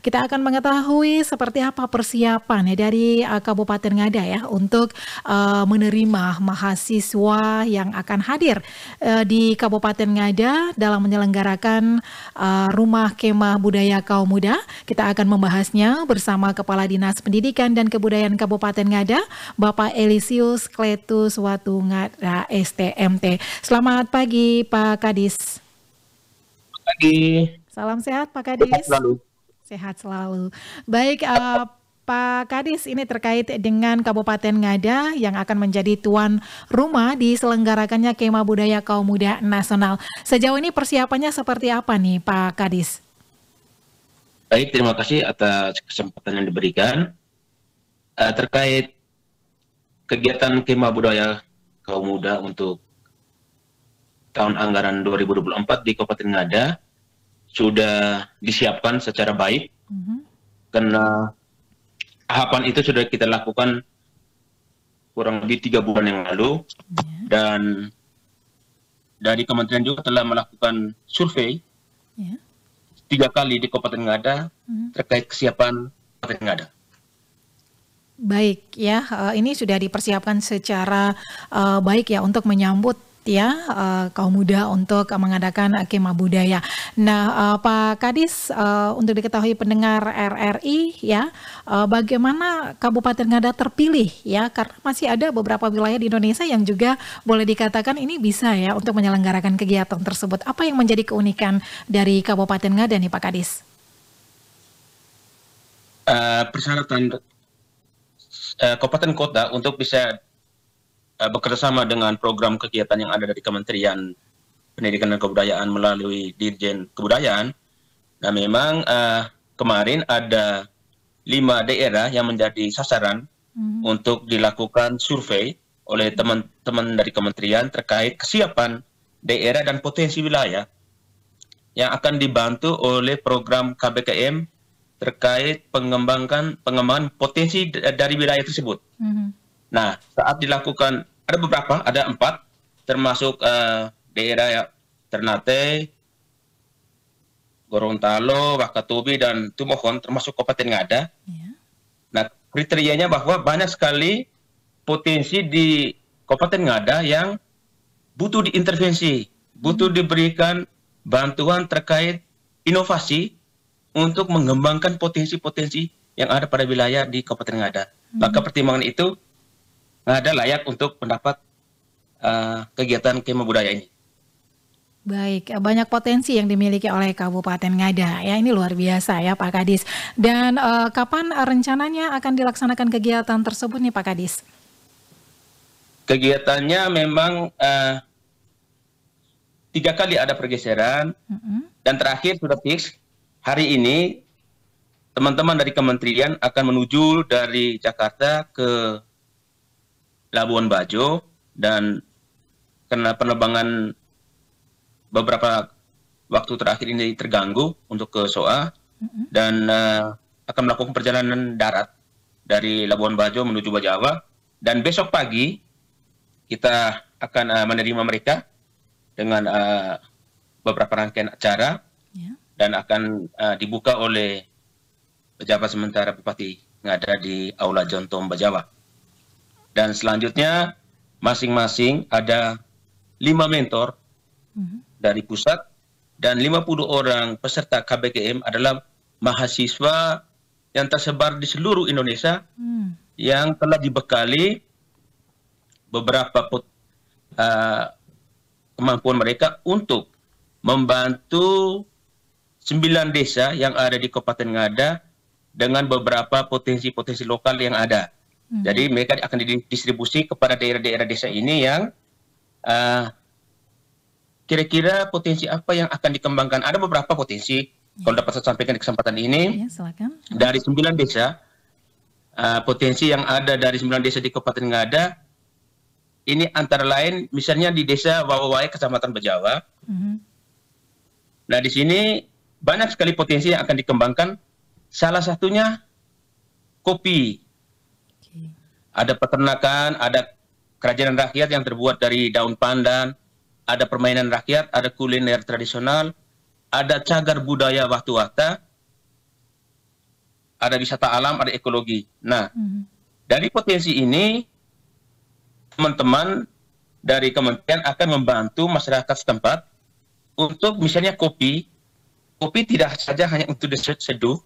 Kita akan mengetahui seperti apa persiapan ya dari uh, Kabupaten Ngada ya untuk uh, menerima mahasiswa yang akan hadir uh, di Kabupaten Ngada dalam menyelenggarakan uh, rumah kemah budaya kaum muda. Kita akan membahasnya bersama Kepala Dinas Pendidikan dan Kebudayaan Kabupaten Ngada, Bapak Elisius Kletus Watungada STMT. Selamat pagi Pak Kadis. Selamat pagi. Salam sehat Pak Kadis. Selamat Sehat selalu. Baik, uh, Pak Kadis, ini terkait dengan Kabupaten Ngada yang akan menjadi tuan rumah diselenggarakannya Kema Budaya Kaum Muda Nasional. Sejauh ini persiapannya seperti apa nih Pak Kadis? Baik, terima kasih atas kesempatan yang diberikan. Uh, terkait kegiatan Kema Budaya Kaum Muda untuk tahun anggaran 2024 di Kabupaten Ngada, sudah disiapkan secara baik mm-hmm. karena tahapan itu sudah kita lakukan kurang lebih tiga bulan yang lalu yeah. dan dari kementerian juga telah melakukan survei yeah. tiga kali di Kabupaten Ngada mm-hmm. terkait kesiapan Kabupaten Ngada. Baik ya, eh, ini sudah dipersiapkan secara uh, baik ya untuk menyambut ya uh, kaum muda untuk mengadakan kemah budaya. Nah, uh, Pak Kadis uh, untuk diketahui pendengar RRI ya, uh, bagaimana Kabupaten Ngada terpilih ya karena masih ada beberapa wilayah di Indonesia yang juga boleh dikatakan ini bisa ya untuk menyelenggarakan kegiatan tersebut. Apa yang menjadi keunikan dari Kabupaten Ngada nih Pak Kadis? Uh, persyaratan uh, kabupaten kota untuk bisa Eh, Bekerjasama dengan program kegiatan yang ada dari Kementerian Pendidikan dan Kebudayaan melalui Dirjen Kebudayaan. Nah, memang uh, kemarin ada lima daerah yang menjadi sasaran mm-hmm. untuk dilakukan survei oleh teman-teman dari kementerian terkait kesiapan daerah dan potensi wilayah yang akan dibantu oleh program KBKM terkait pengembangan pengembangan potensi dari wilayah tersebut. Mm-hmm. Nah, saat dilakukan ada beberapa, ada empat, termasuk uh, daerah ya, Ternate, Gorontalo, Wakatobi, dan Tumohon, termasuk Kabupaten Ngada. Yeah. Nah, kriterianya bahwa banyak sekali potensi di Kabupaten Ngada yang butuh diintervensi, butuh hmm. diberikan bantuan terkait inovasi untuk mengembangkan potensi-potensi yang ada pada wilayah di Kabupaten Ngada. Hmm. Maka pertimbangan itu ada eh, layak untuk mendapat uh, kegiatan kemah budaya ini. Baik, eh, banyak potensi yang dimiliki oleh Kabupaten Ngada ya ini luar biasa ya Pak Kadis. Dan uh, kapan rencananya akan dilaksanakan kegiatan tersebut nih Pak Kadis? Kegiatannya memang uh, tiga kali ada pergeseran mm -hmm. dan terakhir sudah fix hari ini teman-teman dari kementerian akan menuju dari Jakarta ke Labuan Bajo dan karena penerbangan beberapa waktu terakhir ini terganggu untuk ke Soa mm-hmm. dan uh, akan melakukan perjalanan darat dari Labuan Bajo menuju Bajawa dan besok pagi kita akan uh, menerima mereka dengan uh, beberapa rangkaian acara yeah. dan akan uh, dibuka oleh pejabat sementara Bupati yang ada di Aula Jontom Bajawa. Dan selanjutnya masing-masing ada lima mentor mhm. dari pusat dan 50 orang peserta KBKM adalah mahasiswa yang tersebar di seluruh Indonesia hmm. yang telah dibekali beberapa uh, kemampuan mereka untuk membantu sembilan desa yang ada di Kabupaten Ngada dengan beberapa potensi-potensi lokal yang ada. Hmm. Jadi mereka akan didistribusi kepada daerah-daerah desa ini yang kira eh, kira-kira potensi apa yang akan dikembangkan? Ada beberapa potensi ya. kalau dapat saya sampaikan di kesempatan ini. Ya, Dari sembilan desa, uh, potensi yang ada dari sembilan desa di Kabupaten Ngada, ini antara lain misalnya di desa Wawawai, Kecamatan Bejawa. hmm Nah di sini banyak sekali potensi yang akan dikembangkan. Salah satunya kopi ada peternakan, ada kerajinan rakyat yang terbuat dari daun pandan, ada permainan rakyat, ada kuliner tradisional, ada cagar budaya waktu Wata, ada wisata alam, ada ekologi. Nah, hmm. dari potensi ini, teman-teman dari kementerian akan membantu masyarakat setempat untuk misalnya kopi, kopi tidak saja hanya untuk diseduh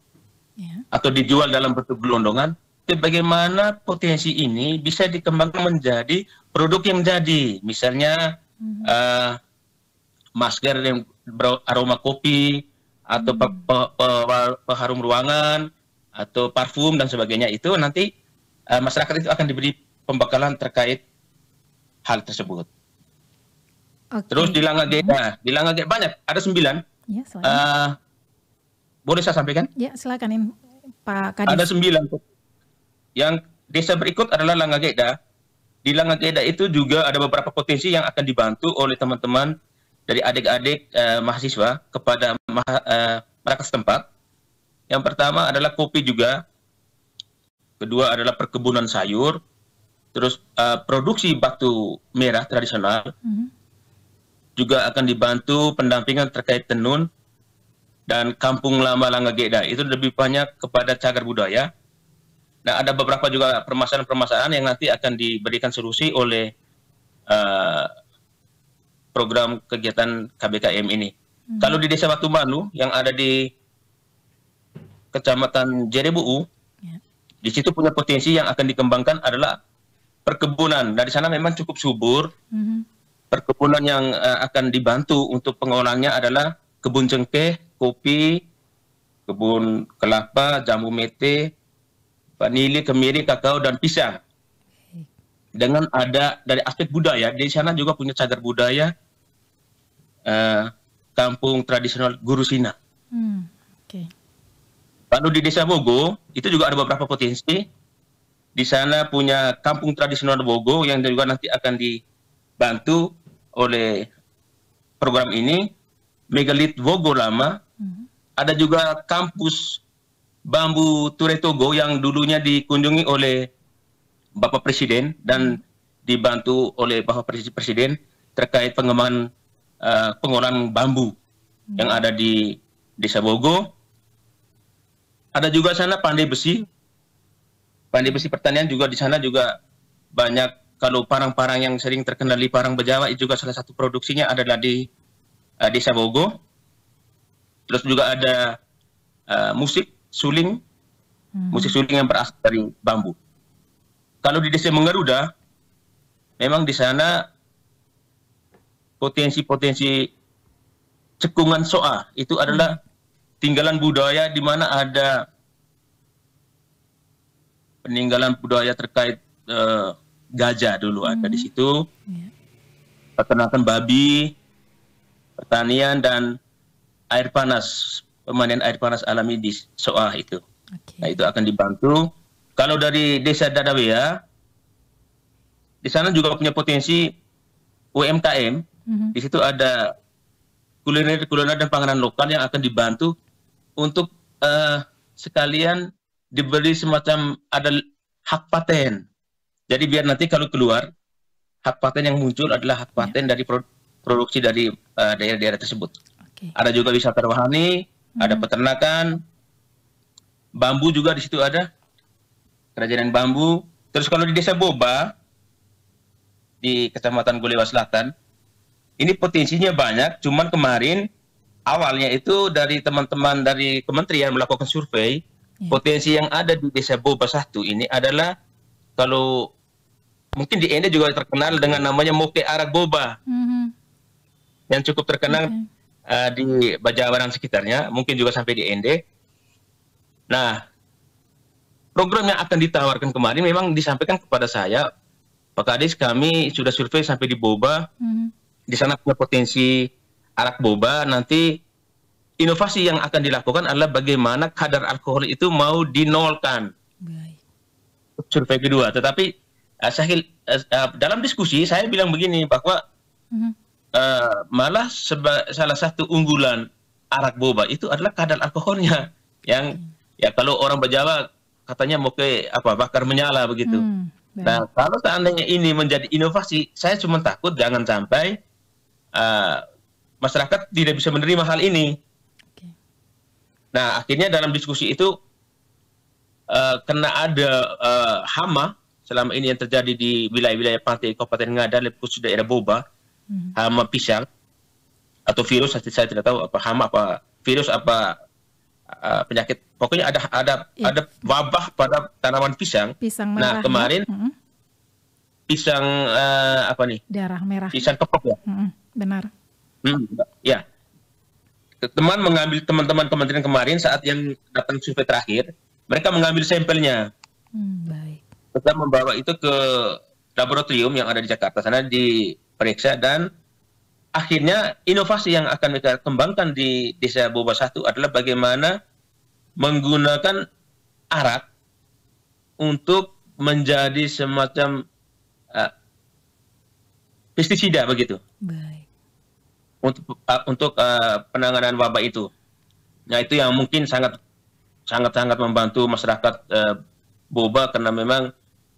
yeah. atau dijual dalam bentuk gelondongan, bagaimana potensi ini bisa dikembangkan menjadi produk yang jadi. Misalnya mm -hmm. uh, masker yang aroma kopi atau mm -hmm. pe mhm. pe pe peharum ruangan atau parfum dan sebagainya itu nanti uh, masyarakat itu akan diberi pembekalan terkait hal tersebut. Okay. Terus di Langga nah, di Langga banyak, ada sembilan. Yeah, ya, uh, boleh saya sampaikan? Ya, silakan Pak Kadis. Ada sembilan yang desa berikut adalah Langageda. Di Langageda itu juga ada beberapa potensi yang akan dibantu oleh teman-teman dari adik-adik uh, mahasiswa kepada ma eh, mereka setempat. Yang pertama adalah kopi juga, kedua adalah perkebunan sayur, terus uh, produksi batu merah tradisional, mm -hmm. juga akan dibantu pendampingan terkait tenun dan kampung lama Geda. Itu lebih banyak kepada cagar budaya Nah, ada beberapa juga permasalahan-permasalahan yang nanti akan diberikan solusi oleh uh, program kegiatan KBKM ini. Hmm. Kalau di Desa Batu Manu yang ada di Kecamatan Jerebuu, yeah. di situ punya potensi yang akan dikembangkan adalah perkebunan. Dari sana memang cukup subur. Hmm. Perkebunan yang uh, akan dibantu untuk pengolahannya adalah kebun cengkeh, kopi, kebun kelapa, jambu mete, vanili, kemiri, kakao, dan pisang. Dengan ada dari aspek budaya, di sana juga punya cagar budaya uh, kampung tradisional Gurusina. Hmm, okay. Lalu di desa Bogo, itu juga ada beberapa potensi. Di sana punya kampung tradisional Bogo yang juga nanti akan dibantu oleh program ini. Megalit Bogo lama, hmm. ada juga kampus bambu Ture Togo yang dulunya dikunjungi oleh Bapak Presiden dan dibantu oleh Bapak Presiden terkait pengembangan uh, pengolahan bambu hmm. yang ada di Desa Bogo. Ada juga sana pandai besi. Pandai besi pertanian juga di sana juga banyak kalau parang-parang yang sering terkenal di parang bejawa itu juga salah satu produksinya adalah di uh, Desa Bogo. Terus juga ada uh, musik suling, hmm. musik suling yang berasal dari bambu. Kalau di desa Mengeruda, memang di sana potensi-potensi cekungan soa itu adalah hmm. tinggalan budaya di mana ada peninggalan budaya terkait uh, gajah dulu hmm. ada di hmm. situ, iya. peternakan babi, pertanian dan air panas pemandian air panas alami di Soah itu. Okay. Nah, itu akan dibantu. Kalau dari desa Dadawea, di sana juga punya potensi UMKM. Mm-hmm. Di situ ada kuliner-kuliner dan panganan lokal yang akan dibantu untuk uh, sekalian diberi semacam ada hak paten. Jadi biar nanti kalau keluar hak paten yang muncul adalah hak ya. paten yeah. dari produksi dari eh, daerah-daerah uh, tersebut. Okay. Ada juga wisata rohani, ada hmm. peternakan, bambu juga di situ ada, kerajinan bambu. Terus kalau di desa Boba, di kecamatan Gulewa Selatan, ini potensinya banyak, cuman kemarin awalnya itu dari teman-teman dari kementerian melakukan survei, yeah. potensi yang ada di desa Boba satu ini adalah kalau mungkin di Ende juga terkenal dengan namanya Moke Arak Boba. Mm -hmm. Yang cukup terkenal okay uh, di Bajawa Barang sekitarnya, mungkin juga sampai di Ende. Nah, program yang akan ditawarkan kemarin memang disampaikan kepada saya, Pak Kadis kami sudah survei sampai di Boba, mm-hmm. di sana punya potensi arak boba, nanti inovasi yang akan dilakukan adalah bagaimana kadar alkohol itu mau dinolkan. Baik. Survei kedua, tetapi uh, saya, uh, dalam diskusi saya bilang begini bahwa mm-hmm uh, malah salah satu unggulan arak boba itu adalah kadar alkoholnya yang hmm. ya kalau orang berjawa katanya mau ke apa bakar menyala begitu. Hmm, nah kalau seandainya ini menjadi inovasi, saya cuma takut jangan sampai uh, masyarakat tidak bisa menerima hal ini. Okay. Nah akhirnya dalam diskusi itu uh, eh, karena ada uh, hama selama ini yang terjadi di wilayah-wilayah pantai Kabupaten Ngada, khusus daerah Boba, Hmm. hama pisang atau virus saya tidak tahu apa hama apa virus apa uh, penyakit pokoknya ada ada ya. ada wabah pada tanaman pisang. Pisang merah. Nah kemarin ya. hmm. pisang uh, apa nih? Darah merah. Pisang kepok ya. Hmm. Benar. Hmm. Ya. Teman mengambil teman-teman kementerian kemarin saat yang datang survei terakhir, mereka mengambil sampelnya. Hmm, baik. Kita membawa itu ke laboratorium yang ada di Jakarta sana di periksa dan akhirnya inovasi yang akan kita kembangkan di desa Boba Satu adalah bagaimana menggunakan arak untuk menjadi semacam uh, pestisida begitu. Baik. Untuk uh, untuk uh, penanganan wabah itu. Nah, itu yang mungkin sangat sangat sangat membantu masyarakat uh, Boba karena memang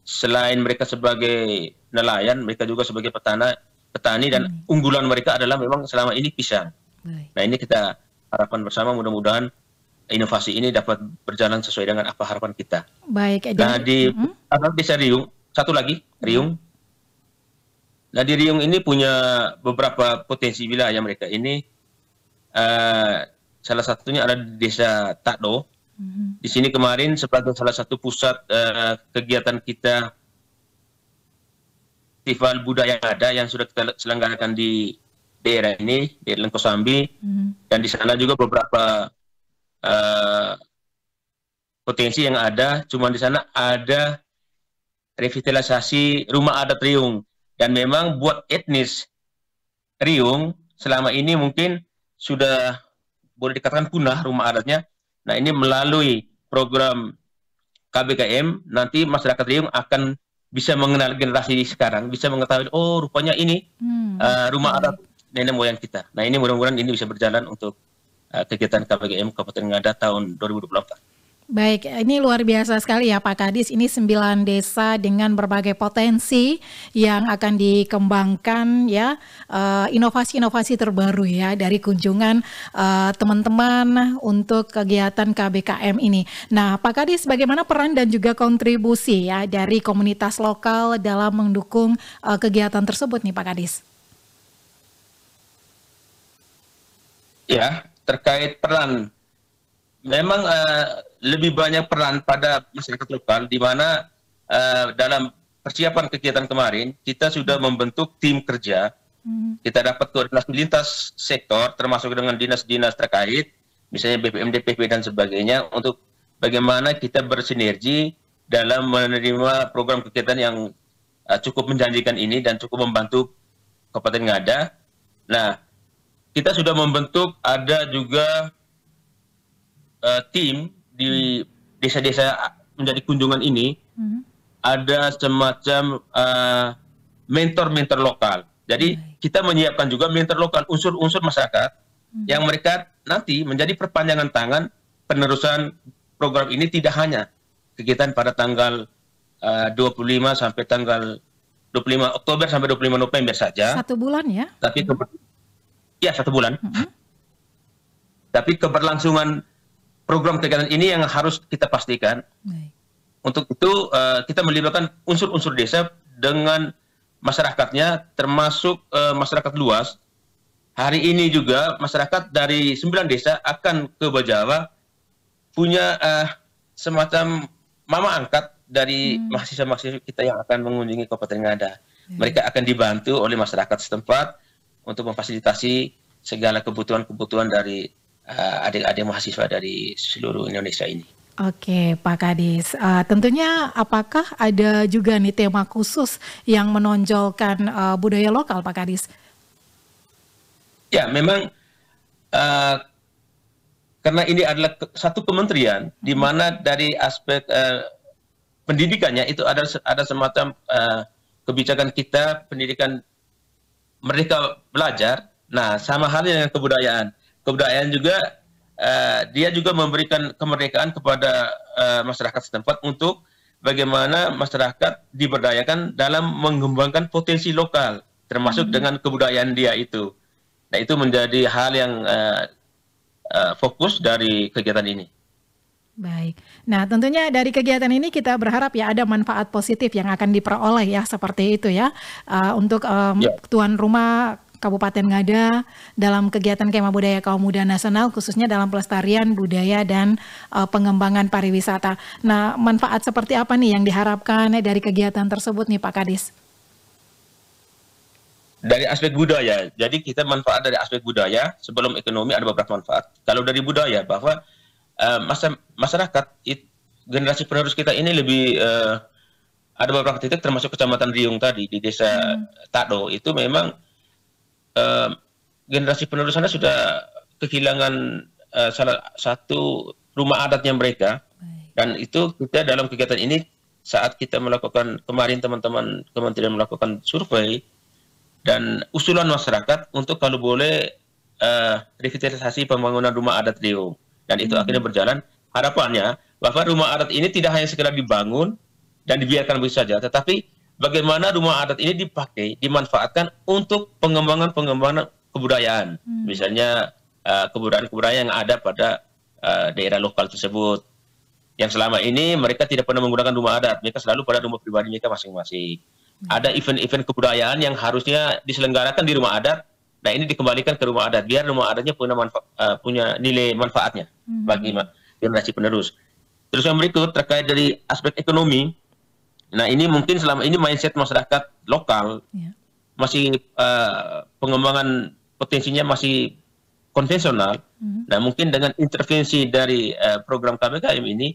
selain mereka sebagai nelayan, mereka juga sebagai petana, petani dan hmm. unggulan mereka adalah memang selama ini pisang. Baik. Nah ini kita harapan bersama mudah-mudahan inovasi ini dapat berjalan sesuai dengan apa harapan kita. Baik. Eh, nah, jadi, nah di hmm? desa Riung satu lagi Riung. Nah di Riung ini punya beberapa potensi wilayah mereka ini. Uh, salah satunya ada desa Takdo. Hmm di sini kemarin sebagai salah satu pusat uh, kegiatan kita festival budaya yang ada yang sudah kita selenggarakan di daerah ini di Lengkosambi mm-hmm. dan di sana juga beberapa uh, potensi yang ada cuma di sana ada revitalisasi rumah adat Riung dan memang buat etnis Riung selama ini mungkin sudah boleh dikatakan punah rumah adatnya. Nah ini melalui program KBKM nanti masyarakat Riung akan bisa mengenal generasi sekarang, bisa mengetahui oh rupanya ini hmm. uh, rumah adat nenek moyang kita. Nah ini mudah-mudahan ini bisa berjalan untuk uh, kegiatan KBKM Kabupaten Ngada tahun 2024. Baik, ini luar biasa sekali ya Pak Kadis. Ini sembilan desa dengan berbagai potensi yang akan dikembangkan ya eh, inovasi-inovasi terbaru ya dari kunjungan eh, teman-teman uh, untuk kegiatan KBKM ini. Nah, Pak Kadis, bagaimana peran dan juga kontribusi ya dari komunitas lokal dalam mendukung uh, kegiatan tersebut nih Pak Kadis? Ya, terkait peran memang uh, lebih banyak peran pada masyarakat lokal di mana uh, dalam persiapan kegiatan kemarin kita sudah membentuk tim kerja. Hmm. Kita dapat koordinasi lintas sektor termasuk dengan dinas-dinas terkait, misalnya BPM, DPP dan sebagainya untuk bagaimana kita bersinergi dalam menerima program kegiatan yang uh, cukup menjanjikan ini dan cukup membantu Kabupaten Ngada. Nah, kita sudah membentuk ada juga uh, tim di desa-desa menjadi kunjungan ini hmm. ada semacam eh, mentor-mentor uh, lokal. Jadi hmm. kita menyiapkan juga mentor lokal unsur-unsur masyarakat hmm. yang mereka nanti menjadi perpanjangan tangan penerusan program ini tidak hanya kegiatan pada tanggal eh, uh, 25 sampai tanggal 25 Oktober sampai 25 November saja. Satu bulan ya? Tapi hmm. ya satu bulan. Hmm. Tapi keberlangsungan program kegiatan ini yang harus kita pastikan. Baik. Untuk itu uh, kita melibatkan unsur-unsur desa dengan masyarakatnya termasuk uh, masyarakat luas. Hari ini juga masyarakat dari sembilan desa akan ke Bajawa punya uh, semacam mama angkat dari hmm. mahasiswa-mahasiswa kita yang akan mengunjungi Kabupaten Ngada. Hmm. Mereka akan dibantu oleh masyarakat setempat untuk memfasilitasi segala kebutuhan-kebutuhan dari adik-adik eh, mahasiswa dari seluruh Indonesia ini. Oke, Pak Kadis. Uh, tentunya apakah ada juga nih tema khusus yang menonjolkan uh, budaya lokal, Pak Kadis? Ya, memang uh, karena ini adalah satu kementerian hmm. di mana dari aspek uh, pendidikannya itu ada ada semacam uh, kebijakan kita pendidikan mereka belajar. Nah, sama halnya dengan kebudayaan kebudayaan juga uh, dia juga memberikan kemerdekaan kepada uh, masyarakat setempat untuk bagaimana masyarakat diberdayakan dalam mengembangkan potensi lokal termasuk hmm. dengan kebudayaan dia itu. Nah itu menjadi hal yang uh, uh, fokus dari kegiatan ini. Baik. Nah, tentunya dari kegiatan ini kita berharap ya ada manfaat positif yang akan diperoleh ya seperti itu ya uh, untuk um, yeah. tuan rumah Kabupaten Ngada dalam kegiatan Kema Budaya Kaum Muda Nasional khususnya dalam pelestarian budaya dan uh, pengembangan pariwisata. Nah, manfaat seperti apa nih yang diharapkan dari kegiatan tersebut nih Pak Kadis? Dari aspek budaya, jadi kita manfaat dari aspek budaya sebelum ekonomi ada beberapa manfaat. Kalau dari budaya bahwa uh, masa, masyarakat it, generasi penerus kita ini lebih uh, ada beberapa titik termasuk kecamatan Riung tadi di desa hmm. Tado itu memang generasi penerus sana sudah kehilangan uh, salah satu rumah adatnya mereka dan itu kita dalam kegiatan ini saat kita melakukan kemarin teman-teman kementerian melakukan survei dan usulan masyarakat untuk kalau boleh uh, revitalisasi pembangunan rumah adat Rio dan itu hmm. akhirnya berjalan harapannya bahwa rumah adat ini tidak hanya sekedar dibangun dan dibiarkan begitu saja tetapi bagaimana rumah adat ini dipakai, dimanfaatkan untuk pengembangan-pengembangan kebudayaan. Hmm. Misalnya eh, kebudayaan-kebudayaan yang ada pada uh, daerah lokal tersebut. Yang selama ini mereka tidak pernah menggunakan rumah adat, mereka selalu pada rumah pribadi mereka masing-masing. Hmm. Ada event-event kebudayaan yang harusnya diselenggarakan di rumah adat, nah ini dikembalikan ke rumah adat biar rumah adatnya punya manfa uh, punya nilai manfaatnya hmm. bagi generasi penerus. Terus yang berikut terkait dari aspek ekonomi, Nah ini mungkin selama ini mindset masyarakat lokal yeah. masih uh, pengembangan potensinya masih konvensional. Mm-hmm. Nah mungkin dengan intervensi dari uh, program KBKM ini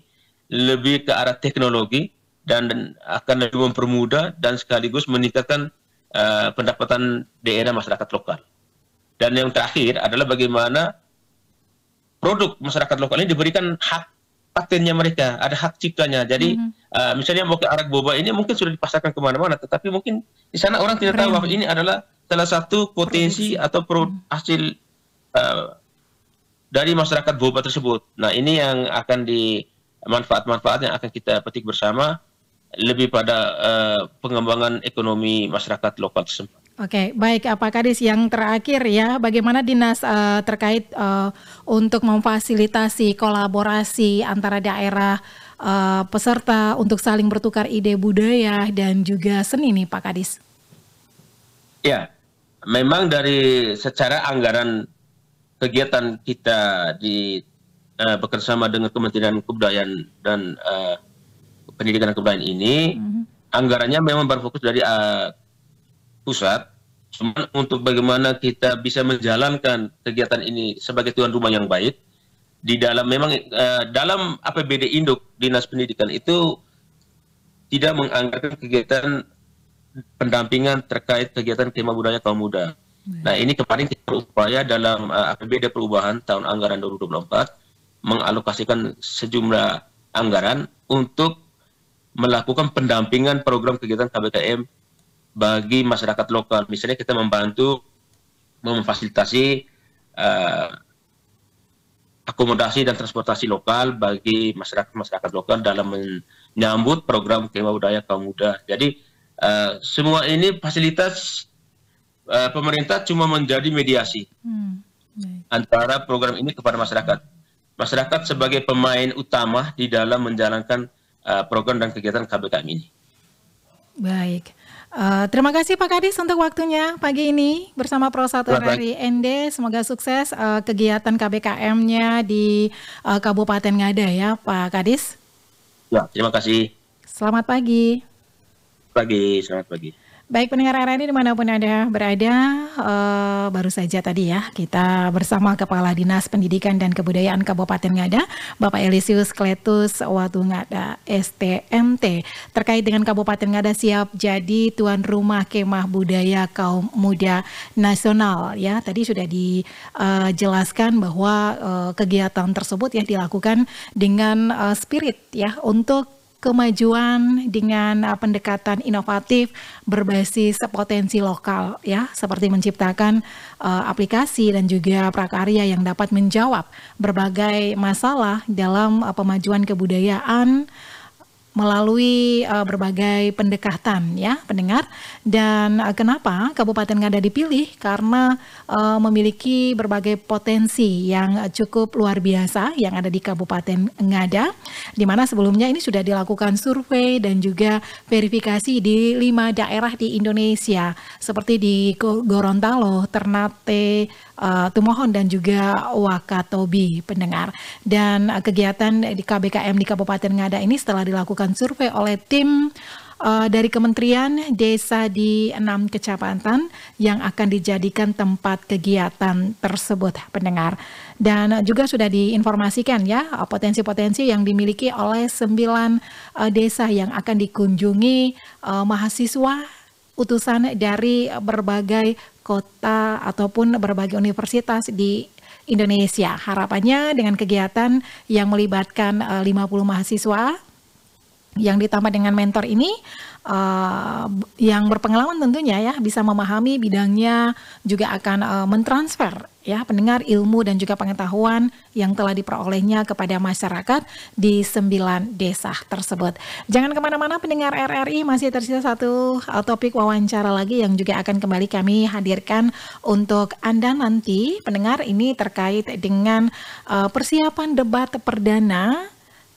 lebih ke arah teknologi dan, akan lebih mempermudah dan sekaligus meningkatkan uh, pendapatan daerah masyarakat lokal. Dan yang terakhir adalah bagaimana produk masyarakat lokal ini diberikan hak patennya mereka, ada hak ciptanya. Jadi mm -hmm. uh, misalnya mungkin arak boba ini mungkin sudah dipasarkan kemana-mana, tetapi mungkin di sana orang tidak tahu bahwa ini adalah salah satu potensi atau pro mhm. hasil uh, dari masyarakat boba tersebut. Nah ini yang akan di manfaat-manfaat yang akan kita petik bersama lebih pada uh, pengembangan ekonomi masyarakat lokal tersebut. Oke, baik Pak Kadis yang terakhir ya, bagaimana dinas uh, terkait uh, untuk memfasilitasi kolaborasi antara daerah uh, peserta untuk saling bertukar ide budaya dan juga seni nih Pak Kadis? Ya, memang dari secara anggaran kegiatan kita di uh, bekerjasama dengan Kementerian Kebudayaan dan uh, Pendidikan Kebudayaan ini, mm -hmm. anggarannya memang berfokus dari uh, pusat Cuman untuk bagaimana kita bisa menjalankan kegiatan ini sebagai tuan rumah yang baik di dalam memang uh, dalam APBD induk Dinas Pendidikan itu tidak menganggarkan kegiatan pendampingan terkait kegiatan tema budaya kaum muda. Nah, ini kemarin kita berupaya dalam uh, eh, APBD perubahan tahun anggaran 2024 mengalokasikan sejumlah anggaran untuk melakukan pendampingan program kegiatan KBKM bagi masyarakat lokal. Misalnya kita membantu memfasilitasi uh, akomodasi dan transportasi lokal bagi masyarakat-masyarakat lokal dalam menyambut program budaya kaum muda. Jadi uh, semua ini fasilitas uh, pemerintah cuma menjadi mediasi hmm. antara program ini kepada masyarakat. Masyarakat sebagai pemain utama di dalam menjalankan uh, program dan kegiatan KBKM ini. Baik. Eh, terima kasih Pak Kadis untuk waktunya pagi ini bersama Pro 1 RRI ND. Semoga sukses uh, kegiatan KBKM-nya di uh, Kabupaten Ngada ya Pak Kadis. Ya, terima kasih. Selamat pagi. Pagi, selamat pagi. Baik pendengar RRI dimanapun Anda berada, uh, baru saja tadi ya kita bersama Kepala Dinas Pendidikan dan Kebudayaan Kabupaten Ngada, Bapak Elisius Kletus Watungada STMT, terkait dengan Kabupaten Ngada siap jadi tuan rumah kemah budaya kaum muda nasional ya. Tadi sudah dijelaskan eh, bahwa uh, kegiatan tersebut ya dilakukan dengan uh, spirit ya untuk kemajuan dengan uh, pendekatan inovatif berbasis potensi lokal ya seperti menciptakan uh, aplikasi dan juga prakarya yang dapat menjawab berbagai masalah dalam uh, pemajuan kebudayaan melalui uh, berbagai pendekatan ya pendengar dan uh, kenapa Kabupaten Ngada dipilih karena uh, memiliki berbagai potensi yang cukup luar biasa yang ada di Kabupaten Ngada di mana sebelumnya ini sudah dilakukan survei dan juga verifikasi di lima daerah di Indonesia seperti di Gorontalo, Ternate, uh, eh, Tumohon dan juga Wakatobi pendengar. Dan uh, kegiatan di KBKM di Kabupaten Ngada ini setelah dilakukan survei oleh tim uh, dari Kementerian Desa di enam kecamatan yang akan dijadikan tempat kegiatan tersebut, pendengar. Dan juga sudah diinformasikan ya potensi-potensi yang dimiliki oleh sembilan uh, desa yang akan dikunjungi uh, mahasiswa utusan dari berbagai kota ataupun berbagai universitas di Indonesia. Harapannya dengan kegiatan yang melibatkan 50 eh, mahasiswa yang ditambah dengan mentor ini uh, yang berpengalaman tentunya ya bisa memahami bidangnya juga akan uh, mentransfer ya pendengar ilmu dan juga pengetahuan yang telah diperolehnya kepada masyarakat di sembilan desa tersebut. Jangan kemana-mana pendengar RRI masih tersisa satu eh, topik wawancara lagi yang juga akan kembali kami hadirkan untuk Anda nanti pendengar ini terkait dengan uh, persiapan debat perdana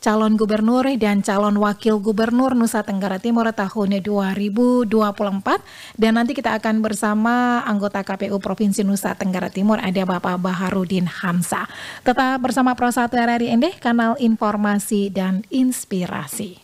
calon gubernur dan calon wakil gubernur Nusa Tenggara Timur tahun 2024 dan nanti kita akan bersama anggota KPU Provinsi Nusa Tenggara Timur ada Bapak Baharudin Hamsa. Tetap bersama Pro 1 RRI ND, kanal informasi dan inspirasi.